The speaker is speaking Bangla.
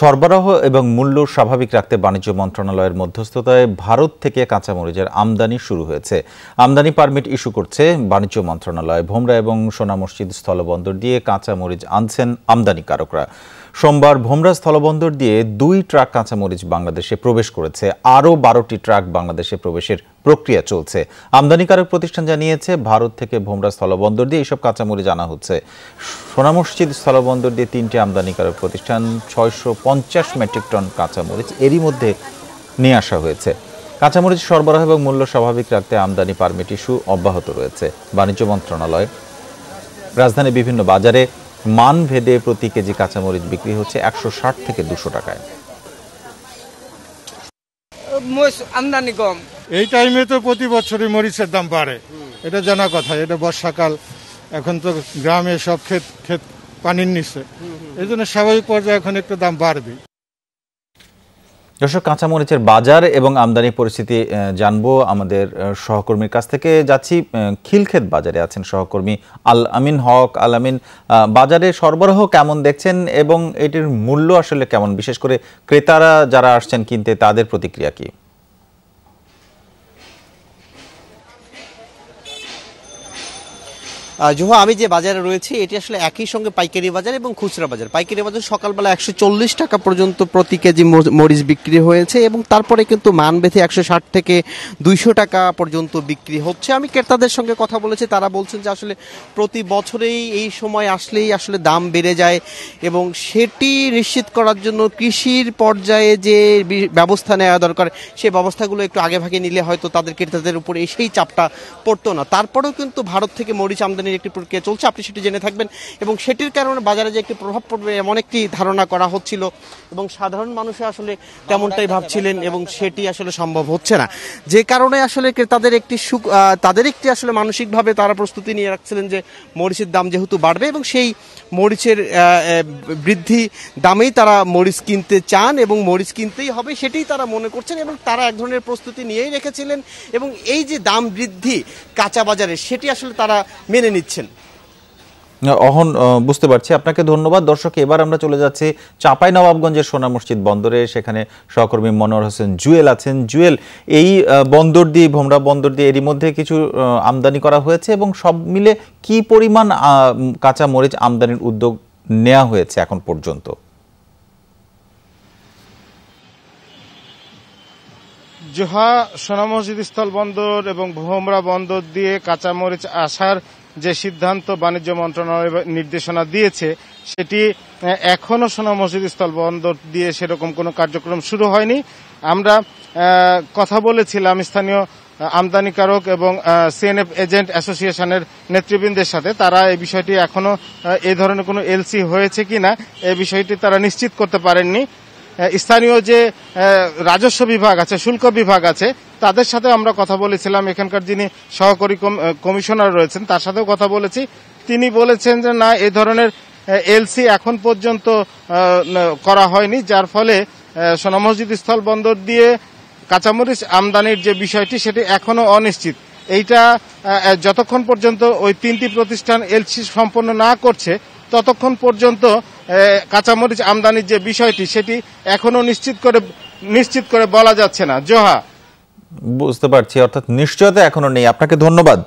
সরবরাহ এবং মূল্য স্বাভাবিক রাখতে বাণিজ্য মন্ত্রণালয়ের মধ্যস্থতায় ভারত থেকে কাঁচামরিচের আমদানি শুরু হয়েছে আমদানি পারমিট ইস্যু করছে বাণিজ্য মন্ত্রণালয় ভোমরা এবং সোনা মসজিদ স্থলবন্দর দিয়ে কাঁচামরিচ আনছেন আমদানিকারকরা সোমবার ভোমরা স্থলবন্দর দিয়ে দুই ট্রাক কাঁচামরিচ বাংলাদেশে প্রবেশ করেছে আরও বারোটি ট্রাক বাংলাদেশে প্রবেশের প্রক্রিয়া চলছে আমদানিকারক প্রতিষ্ঠান জানিয়েছে ভারত থেকে ভোমরা স্থলবন্দর দিয়ে এইসব কাঁচামরিচ জানা হচ্ছে সোনা মসজিদ স্থলবন্দর দিয়ে তিনটি আমদানিকারক প্রতিষ্ঠান ছয়শো পঞ্চাশ মেট্রিক টন কাঁচামরিচ এরই মধ্যে নিয়ে আসা হয়েছে কাঁচামরিচ সরবরাহ এবং মূল্য স্বাভাবিক রাখতে আমদানি পারমিট ইস্যু অব্যাহত রয়েছে বাণিজ্য মন্ত্রণালয় রাজধানীর বিভিন্ন বাজারে মান ভেদে প্রতি কেজি কাঁচামরিচ বিক্রি হচ্ছে একশো ষাট থেকে দুশো টাকায় আমদানি কম এই টাইমে তো প্রতি বছরই মরিচের দাম বাড়ে এটা জানা কথা এটা বর্ষাকাল এখন তো গ্রামে সব ক্ষেত ক্ষেত পানির নিচে এই জন্য স্বাভাবিক পর্যায়ে এখন একটু দাম বাড়বে দর্শক কাঁচামরিচের বাজার এবং আমদানি পরিস্থিতি জানবো আমাদের সহকর্মীর কাছ থেকে যাচ্ছি খিলক্ষেত বাজারে আছেন সহকর্মী আল আমিন হক আল আমিন বাজারে সরবরাহ কেমন দেখছেন এবং এটির মূল্য আসলে কেমন বিশেষ করে ক্রেতারা যারা আসছেন কিনতে তাদের প্রতিক্রিয়া কী জুহ আমি যে বাজারে রয়েছি এটি আসলে একই সঙ্গে পাইকারি বাজার এবং খুচরা বাজার পাইকারি বাজার সকালবেলা একশো চল্লিশ টাকা পর্যন্ত প্রতি কেজি মরিচ বিক্রি হয়েছে এবং তারপরে কিন্তু মান বেঁধে একশো ষাট থেকে দুইশো টাকা পর্যন্ত বিক্রি হচ্ছে আমি ক্রেতাদের সঙ্গে কথা বলেছি তারা বলছেন যে আসলে প্রতি বছরেই এই সময় আসলেই আসলে দাম বেড়ে যায় এবং সেটি নিশ্চিত করার জন্য কৃষির পর্যায়ে যে ব্যবস্থা নেওয়া দরকার সেই ব্যবস্থাগুলো একটু আগে ভাগে নিলে হয়তো তাদের ক্রেতাদের উপরে সেই চাপটা পড়তো না তারপরেও কিন্তু ভারত থেকে মরিচ আমদানি নির্বাচনের একটি প্রক্রিয়া চলছে আপনি সেটি জেনে থাকবেন এবং সেটির কারণে বাজারে যে একটি প্রভাব পড়বে এমন একটি ধারণা করা হচ্ছিল এবং সাধারণ মানুষে আসলে তেমনটাই ভাবছিলেন এবং সেটি আসলে সম্ভব হচ্ছে না যে কারণে আসলে তাদের একটি সুখ তাদের একটি আসলে মানসিকভাবে তারা প্রস্তুতি নিয়ে রাখছিলেন যে মরিচের দাম যেহেতু বাড়বে এবং সেই মরিচের বৃদ্ধি দামেই তারা মরিচ কিনতে চান এবং মরিচ কিনতেই হবে সেটি তারা মনে করছেন এবং তারা এক ধরনের প্রস্তুতি নিয়েই রেখেছিলেন এবং এই যে দাম বৃদ্ধি কাঁচা বাজারে সেটি আসলে তারা মেনে নিচ্ছেন অহন বুঝতে পারছি আপনাকে ধন্যবাদ দর্শক এবার আমরা চলে যাচ্ছি চাপাই নবাবগঞ্জের সোনা মসজিদ বন্দরে সেখানে সহকর্মী মনোয়ার হোসেন জুয়েল আছেন জুয়েল এই বন্দর দিয়ে ভোমরা বন্দর দিয়ে এরই মধ্যে কিছু আমদানি করা হয়েছে এবং সব মিলে কি পরিমাণ কাঁচা মরিচ আমদানির উদ্যোগ নেওয়া হয়েছে এখন পর্যন্ত জোহা সোনা মসজিদ স্থল বন্দর এবং ভোমরা বন্দর দিয়ে কাঁচামরিচ আসার যে সিদ্ধান্ত বাণিজ্য মন্ত্রণালয় নির্দেশনা দিয়েছে সেটি এখনও সোনা মসজিদ স্থল বন্দর দিয়ে সেরকম কোনো কার্যক্রম শুরু হয়নি আমরা কথা বলেছিলাম স্থানীয় আমদানিকারক এবং সিএনএফ এজেন্ট অ্যাসোসিয়েশনের নেতৃবৃন্দের সাথে তারা এই বিষয়টি এখনও এ ধরনের কোনো এলসি হয়েছে কি না এ বিষয়টি তারা নিশ্চিত করতে পারেননি স্থানীয় যে রাজস্ব বিভাগ আছে শুল্ক বিভাগ আছে তাদের সাথে আমরা কথা বলেছিলাম এখানকার যিনি সহকারী কমিশনার রয়েছেন তার সাথেও কথা বলেছি তিনি বলেছেন যে না এ ধরনের এলসি এখন পর্যন্ত করা হয়নি যার ফলে সোনা মসজিদ স্থল বন্দর দিয়ে কাঁচামরিচ আমদানির যে বিষয়টি সেটি এখনও অনিশ্চিত এইটা যতক্ষণ পর্যন্ত ওই তিনটি প্রতিষ্ঠান এলসি সম্পন্ন না করছে ততক্ষণ পর্যন্ত কাঁচামরিচ আমদানির যে বিষয়টি সেটি এখনো নিশ্চিত করে নিশ্চিত করে বলা যাচ্ছে না জোহা বুঝতে পারছি অর্থাৎ নিশ্চয়তা এখনো নেই আপনাকে ধন্যবাদ